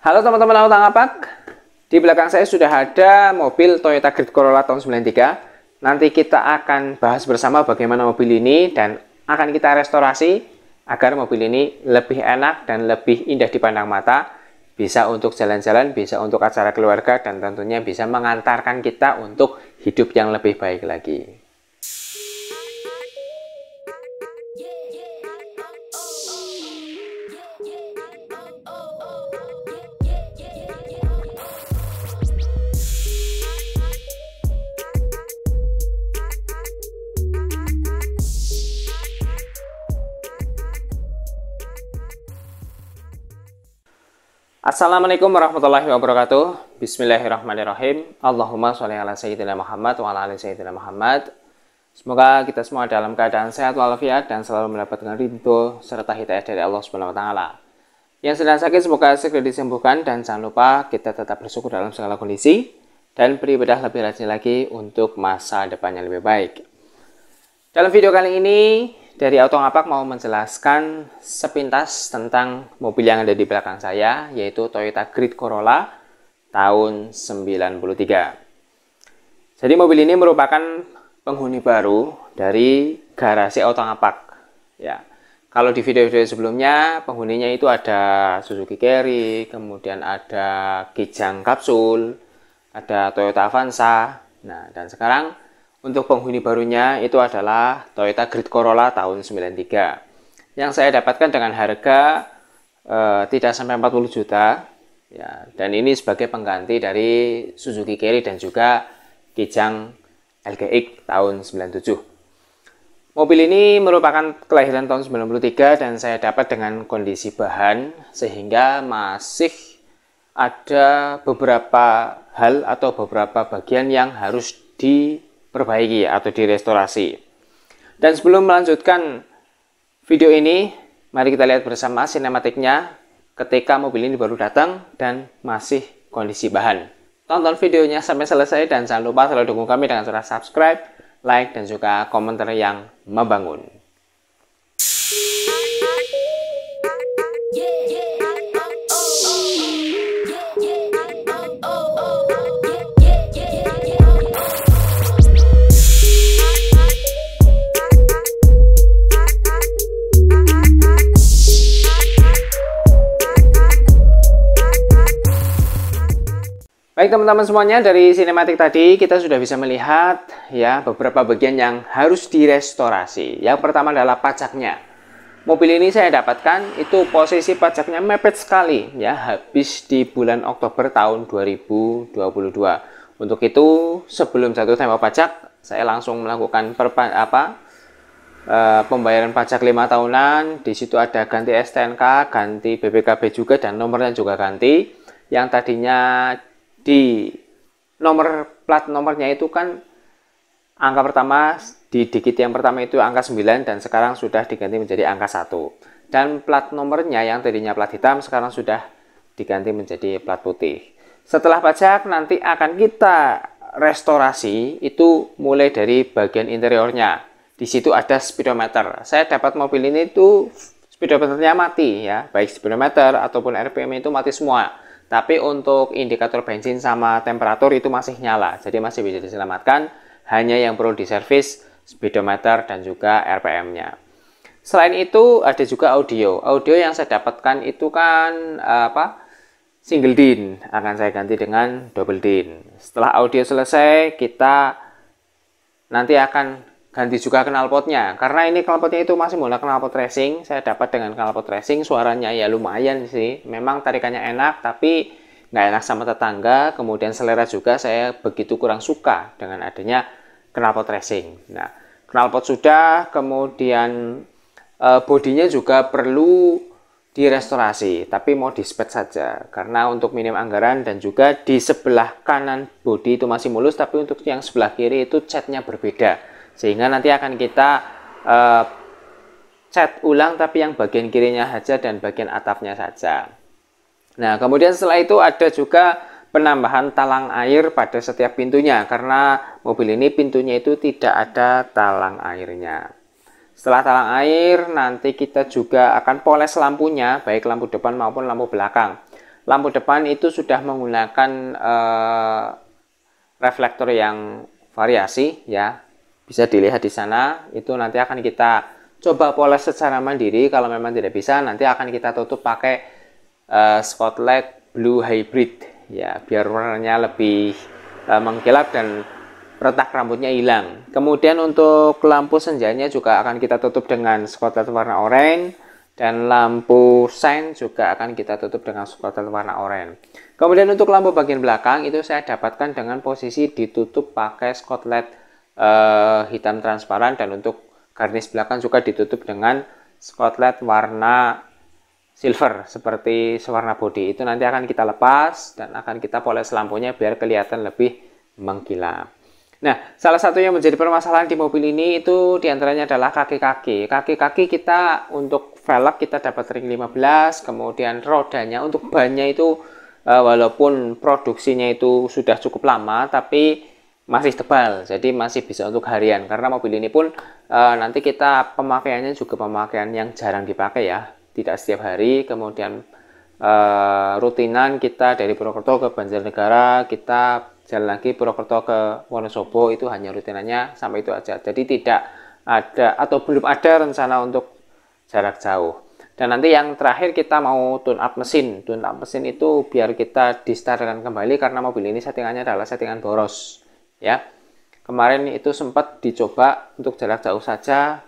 Halo teman-teman laut Angapak. Di belakang saya sudah ada mobil Toyota Grid Corolla tahun 93. Nanti kita akan bahas bersama bagaimana mobil ini dan akan kita restorasi agar mobil ini lebih enak dan lebih indah dipandang mata. Bisa untuk jalan-jalan, bisa untuk acara keluarga, dan tentunya bisa mengantarkan kita untuk hidup yang lebih baik lagi. Assalamualaikum warahmatullahi wabarakatuh. Bismillahirrahmanirrahim. Allahumma sholli ala sayyidina Muhammad wa ala ali sayyidina Muhammad. Semoga kita semua dalam keadaan sehat walafiat dan selalu mendapatkan ridho serta hidayah dari Allah Subhanahu wa taala. Yang sedang sakit semoga segera disembuhkan dan jangan lupa kita tetap bersyukur dalam segala kondisi dan beribadah lebih rajin lagi untuk masa depannya lebih baik. Dalam video kali ini dari Auto Ngapak mau menjelaskan sepintas tentang mobil yang ada di belakang saya, yaitu Toyota Grid Corolla tahun 93. Jadi mobil ini merupakan penghuni baru dari garasi Auto Ngapak. Ya. Kalau di video-video sebelumnya, penghuninya itu ada Suzuki Carry, kemudian ada Kijang Kapsul, ada Toyota Avanza. Nah, dan sekarang untuk penghuni barunya itu adalah Toyota Grid Corolla tahun 93. Yang saya dapatkan dengan harga e, tidak sampai 40 juta. Ya, dan ini sebagai pengganti dari Suzuki Carry dan juga Kijang LGX tahun 97. Mobil ini merupakan kelahiran tahun 93 dan saya dapat dengan kondisi bahan sehingga masih ada beberapa hal atau beberapa bagian yang harus di diperbaiki atau direstorasi. Dan sebelum melanjutkan video ini, mari kita lihat bersama sinematiknya ketika mobil ini baru datang dan masih kondisi bahan. Tonton videonya sampai selesai dan jangan lupa selalu dukung kami dengan cara subscribe, like, dan juga komentar yang membangun. Baik teman-teman semuanya dari sinematik tadi kita sudah bisa melihat ya beberapa bagian yang harus direstorasi. Yang pertama adalah pajaknya. Mobil ini saya dapatkan itu posisi pajaknya mepet sekali ya habis di bulan Oktober tahun 2022. Untuk itu sebelum jatuh tempo pajak saya langsung melakukan perpa, apa e, pembayaran pajak lima tahunan. Di situ ada ganti STNK, ganti BPKB juga dan nomornya juga ganti. Yang tadinya di nomor plat nomornya itu kan angka pertama di digit yang pertama itu angka 9 dan sekarang sudah diganti menjadi angka 1 dan plat nomornya yang tadinya plat hitam sekarang sudah diganti menjadi plat putih setelah pajak nanti akan kita restorasi itu mulai dari bagian interiornya di situ ada speedometer saya dapat mobil ini itu speedometernya mati ya baik speedometer ataupun RPM itu mati semua tapi untuk indikator bensin sama temperatur itu masih nyala, jadi masih bisa diselamatkan. Hanya yang perlu diservis speedometer dan juga RPM-nya. Selain itu ada juga audio. Audio yang saya dapatkan itu kan eh, apa? Single din akan saya ganti dengan double din. Setelah audio selesai, kita nanti akan ganti juga knalpotnya karena ini knalpotnya itu masih mula knalpot racing saya dapat dengan knalpot racing suaranya ya lumayan sih memang tarikannya enak tapi nggak enak sama tetangga kemudian selera juga saya begitu kurang suka dengan adanya knalpot racing nah knalpot sudah kemudian eh, bodinya juga perlu direstorasi tapi mau dispet saja karena untuk minim anggaran dan juga di sebelah kanan bodi itu masih mulus tapi untuk yang sebelah kiri itu catnya berbeda sehingga nanti akan kita uh, eh, cat ulang tapi yang bagian kirinya saja dan bagian atapnya saja. Nah, kemudian setelah itu ada juga penambahan talang air pada setiap pintunya karena mobil ini pintunya itu tidak ada talang airnya. Setelah talang air, nanti kita juga akan poles lampunya, baik lampu depan maupun lampu belakang. Lampu depan itu sudah menggunakan uh, reflektor yang variasi ya, bisa dilihat di sana itu nanti akan kita coba poles secara mandiri kalau memang tidak bisa nanti akan kita tutup pakai uh, eh, spotlight blue hybrid ya biar warnanya lebih uh, mengkilap dan retak rambutnya hilang. Kemudian untuk lampu senjanya juga akan kita tutup dengan spotlight warna oranye dan lampu sein juga akan kita tutup dengan spotlight warna oranye. Kemudian untuk lampu bagian belakang itu saya dapatkan dengan posisi ditutup pakai spotlight uh, hitam transparan dan untuk garnish belakang juga ditutup dengan skotlet warna silver seperti sewarna body itu nanti akan kita lepas dan akan kita poles lampunya biar kelihatan lebih mengkilap. Nah, salah satu yang menjadi permasalahan di mobil ini itu diantaranya adalah kaki-kaki. Kaki-kaki kita untuk velg kita dapat ring 15, kemudian rodanya untuk bannya itu eh, walaupun produksinya itu sudah cukup lama, tapi masih tebal jadi masih bisa untuk harian karena mobil ini pun e, nanti kita pemakaiannya juga pemakaian yang jarang dipakai ya tidak setiap hari kemudian e, rutinan kita dari Purwokerto ke Banjarnegara kita jalan lagi Purwokerto ke Wonosobo itu hanya rutinannya sampai itu aja jadi tidak ada atau belum ada rencana untuk jarak jauh dan nanti yang terakhir kita mau tune up mesin tune up mesin itu biar kita distarkan kembali karena mobil ini settingannya adalah settingan boros ya kemarin itu sempat dicoba untuk jarak jauh saja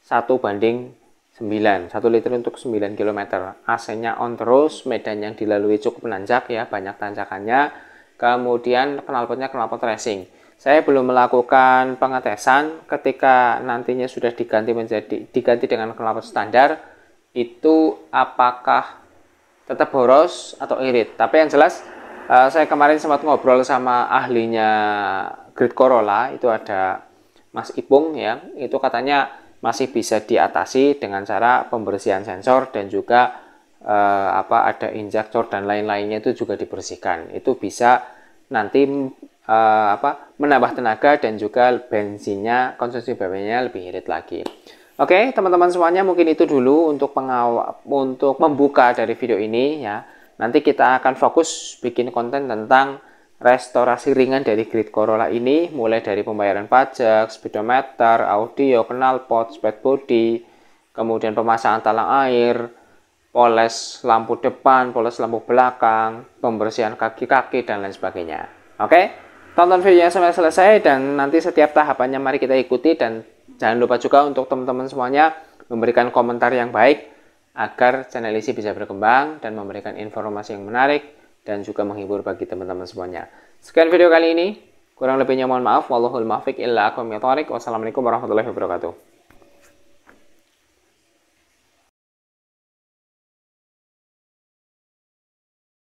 satu banding 9 1 liter untuk 9 km AC nya on terus medan yang dilalui cukup menanjak ya banyak tanjakannya kemudian knalpotnya knalpot racing saya belum melakukan pengetesan ketika nantinya sudah diganti menjadi diganti dengan knalpot standar itu apakah tetap boros atau irit tapi yang jelas eh, saya kemarin sempat ngobrol sama ahlinya Grid Corolla itu ada Mas Ipung ya, itu katanya masih bisa diatasi dengan cara pembersihan sensor dan juga eh, apa ada injektor dan lain-lainnya itu juga dibersihkan. Itu bisa nanti eh, apa menambah tenaga dan juga bensinnya konsumsi bbm lebih irit lagi. Oke, teman-teman semuanya mungkin itu dulu untuk pengawal untuk membuka dari video ini ya. Nanti kita akan fokus bikin konten tentang Restorasi ringan dari Grid Corolla ini mulai dari pembayaran pajak, speedometer, audio, knalpot, speed body, kemudian pemasangan talang air, poles lampu depan, poles lampu belakang, pembersihan kaki-kaki, dan lain sebagainya. Oke, tonton videonya sampai selesai dan nanti setiap tahapannya mari kita ikuti dan jangan lupa juga untuk teman-teman semuanya memberikan komentar yang baik agar channel isi bisa berkembang dan memberikan informasi yang menarik dan juga menghibur bagi teman-teman semuanya. Sekian video kali ini. Kurang lebihnya mohon maaf. Wallahul muwaffiq illa akum ya Wassalamualaikum warahmatullahi wabarakatuh.